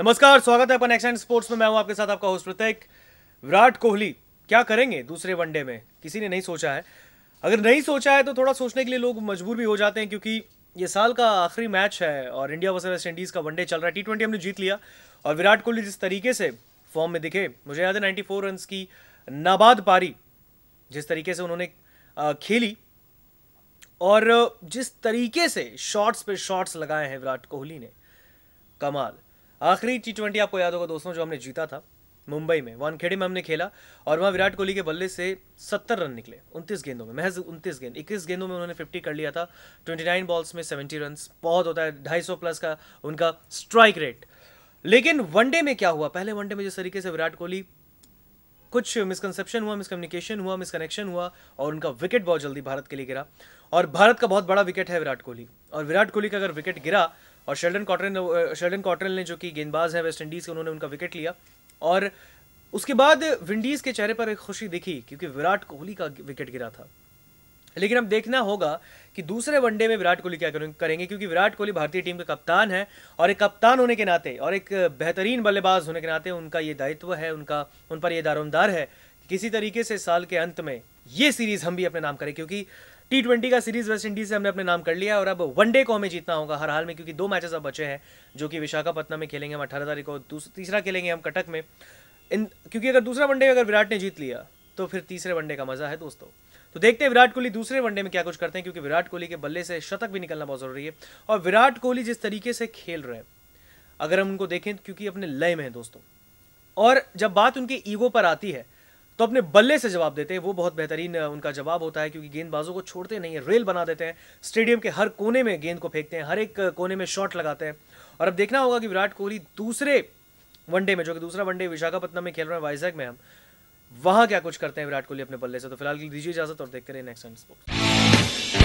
नमस्कार स्वागत है अपन एक्शन स्पोर्ट्स में मैं हूं आपके साथ आपका होस्ट प्रत्येक विराट कोहली क्या करेंगे दूसरे वनडे में किसी ने नहीं सोचा है अगर नहीं सोचा है तो थोड़ा सोचने के लिए लोग मजबूर भी हो जाते हैं क्योंकि ये साल का आखिरी मैच है और इंडिया वर्सेज वेस्ट इंडीज़ का वनडे चल रहा है टी ट्वेंटी हमने जीत लिया और विराट कोहली जिस तरीके से फॉर्म में दिखे मुझे याद है नाइन्टी फोर रन की नाबाद पारी जिस तरीके से उन्होंने खेली और जिस तरीके से शॉट्स पे शॉट्स लगाए हैं विराट कोहली ने कमाल आखिरी टी ट्वेंटी आपको याद होगा दोस्तों जो हमने जीता था मुंबई में वानखेड़े में हमने खेला और वहाँ विराट कोहली के बल्ले से सत्तर रन निकले उनतीस गेंदों में महज उनतीस गेंद इक्कीस गेंदों में उन्होंने फिफ्टी कर लिया था ट्वेंटी नाइन बॉल्स में सेवेंटी रन बहुत होता है ढाई सौ प्लस का उनका स्ट्राइक रेट लेकिन वनडे में क्या हुआ पहले वनडे में जिस तरीके से विराट कोहली कुछ मिसकनसेप्शन हुआ मिसकम्युनिकेशन हुआ मिसकनेक्शन हुआ और उनका विकेट बहुत जल्दी भारत के लिए गिरा और भारत का बहुत बड़ा विकेट है विराट कोहली और विराट कोहली का अगर विकेट गिरा और शेल्डन कॉटरन शेल्डन कॉटरन ने जो कि गेंदबाज है वेस्ट इंडीज़ के उन्होंने उनका विकेट लिया और उसके बाद विंडीज़ के चेहरे पर एक खुशी दिखी क्योंकि विराट कोहली का विकेट गिरा था लेकिन अब देखना होगा कि दूसरे वनडे में विराट कोहली क्या करेंगे क्योंकि विराट कोहली भारतीय टीम के कप्तान है और एक कप्तान होने के नाते और एक बेहतरीन बल्लेबाज होने के नाते उनका ये दायित्व है उनका उन पर यह दारोमदार है कि किसी तरीके से साल के अंत में ये सीरीज़ हम भी अपने नाम करें क्योंकि टी ट्वेंटी का सीरीज वेस्ट इंडीज से हमने अपने नाम कर लिया और अब वनडे को हमें जीतना होगा हर हाल में क्योंकि दो मैचेस अब बचे हैं जो कि विशाखापट्टनम में खेलेंगे हम अठारह तारीख को तीसरा खेलेंगे हम कटक में इन क्योंकि अगर दूसरा वनडे अगर विराट ने जीत लिया तो फिर तीसरे वनडे का मजा है दोस्तों तो देखते हैं विराट कोहली दूसरे वनडे में क्या कुछ करते हैं क्योंकि विराट कोहली के बल्ले से शतक भी निकलना बहुत जरूरी है और विराट कोहली जिस तरीके से खेल रहे हैं अगर हम उनको देखें क्योंकि अपने लय में है दोस्तों और जब बात उनके ईगो पर आती है तो अपने बल्ले से जवाब देते हैं वो बहुत बेहतरीन उनका जवाब होता है क्योंकि गेंदबाजों को छोड़ते नहीं है रेल बना देते हैं स्टेडियम के हर कोने में गेंद को फेंकते हैं हर एक कोने में शॉट लगाते हैं और अब देखना होगा कि विराट कोहली दूसरे वनडे में जो कि दूसरा वनडे विशाखापट्टनम में खेल रहे हैं वाइजैक में हम वहाँ क्या कुछ करते हैं विराट कोहली अपने बल्ले से तो फिलहाल दीजिए इजाजत और देखते रहे नेक्स्ट स्पोर्ट्स